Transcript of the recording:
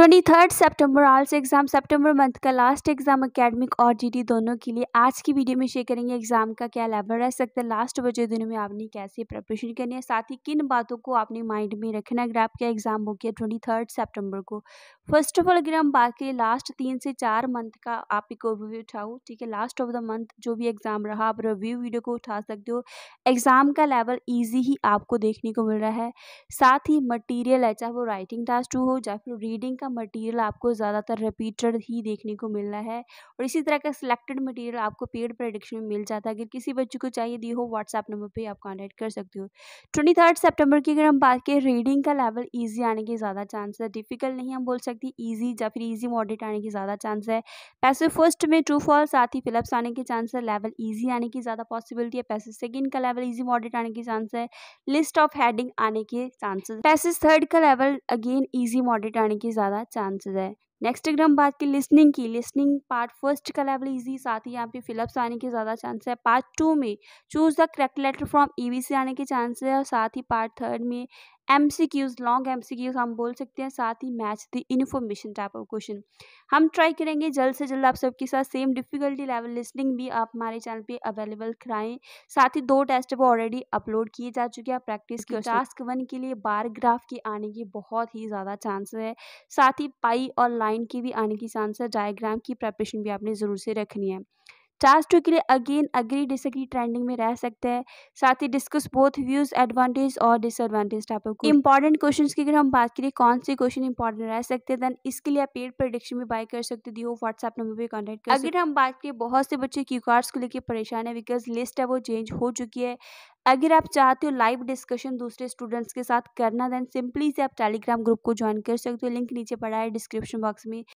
twenty third September IELTS exam September month का last exam academic और GD दोनों के लिए आज की वीडियो में शेयर करेंगे एग्ज़ाम का क्या लेवल रह सकता है लास्ट बचे दिनों में आपने कैसे प्रिपरेशन करनी है साथ ही किन बातों को आपने माइंड में रखना अगर आपका एग्ज़ाम हो गया ट्वेंटी थर्ड सेप्टेम्बर को फर्स्ट ऑफ ऑल अगर हम बात करें लास्ट तीन से चार मंथ का आप एक ओवरव्यू उठाओ ठीक है लास्ट ऑफ द मंथ जो भी एग्ज़ाम रहा आप रिव्यू वीडियो को उठा सकते हो एग्ज़ाम का लेवल ईजी ही आपको देखने को मिल रहा है साथ ही मटीरियल है चाहे वो राइटिंग टास्क टू हो या फिर रीडिंग का का मटेरियल आपको ज़्यादातर रिपीटेड ही देखने को मिल रहा है और इसी तरह का सिलेक्टेड मटेरियल आपको पेड प्रोडक्शन में मिल जाता है अगर किसी बच्चे को चाहिए दी हो व्हाट्सएप नंबर पे आप कॉन्टैक्ट कर सकते हो ट्वेंटी थर्ड सेप्टेम्बर की अगर हम बात करें रीडिंग का लेवल ईजी आने के ज़्यादा चांस है डिफिकल्ट नहीं हम बोल सकते ईजी या फिर ईजी मॉडिट आने के ज़्यादा चांस है पैसे फर्स्ट में ट्रू फॉल साथ ही फिलअप्स आने के चांस है लेवल ईजी आने की ज़्यादा पॉसिबिलिटी है पैसे सेकेंड का लेवल ईजी मॉडिट आने के चांस है लिस्ट ऑफ हैडिंग आने के चांसेस पैसेज थर्ड का लेवल अगेन ईजी मॉडरेट आने के ज़्यादा ज़्यादा चांसेस है नेक्स्ट अगर हम बात की लिसनिंग की लिसनिंग पार्ट फर्स्ट का लेवल इजी साथ ही यहाँ पे फिलअप्स आने के ज़्यादा चांस है पार्ट टू में choose the correct letter from E से आने के चांसेस है और साथ ही पार्ट थर्ड में M C Qs long M C Qs हम बोल सकते हैं साथ ही match the information type of question हम ट्राई करेंगे जल्द से जल्द आप सबके साथ सेम डिफिकल्टी लेवल लिस्टिंग भी आप हमारे चैनल पे अवेलेबल कराएं साथ ही दो टेस्ट वो ऑलरेडी अपलोड किए जा चुके हैं प्रैक्टिस के टास्क वन के लिए बार ग्राफ के आने की बहुत ही ज़्यादा चांस है साथ ही पाई और लाइन की भी आने की चांस है डायग्राम की प्रेपरेशन भी आपने ज़रूर से रखनी है चार्ज टू के लिए अगेन अग्री डिसअग्री ट्रेंडिंग में रह सकते हैं साथ ही डिस्कस बोथ व्यूज एडवांटेज और डिसएडवांटेज आप लोग इंपॉर्टेंट क्वेश्चन की अगर हम बात करिए कौन से क्वेश्चन इंपॉर्टेंट रह सकते हैं देन इसके लिए आप पेड प्रोडिक्शन भी बाय कर सकते दी हो व्हाट्सएप नंबर पर कॉन्टैक्ट कर अगर हम बात करिए बहुत से बच्चे क्यू कार्ड्स को लेकर परेशान है बिकॉज लिस्ट है वो चेंज हो चुकी है अगर आप चाहते हो लाइव डिस्कशन दूसरे स्टूडेंट्स के साथ करना देन सिंपली से आप टेलीग्राम ग्रुप को ज्वाइन कर सकते हो लिंक नीचे पड़ा है डिस्क्रिप्शन बॉक्स में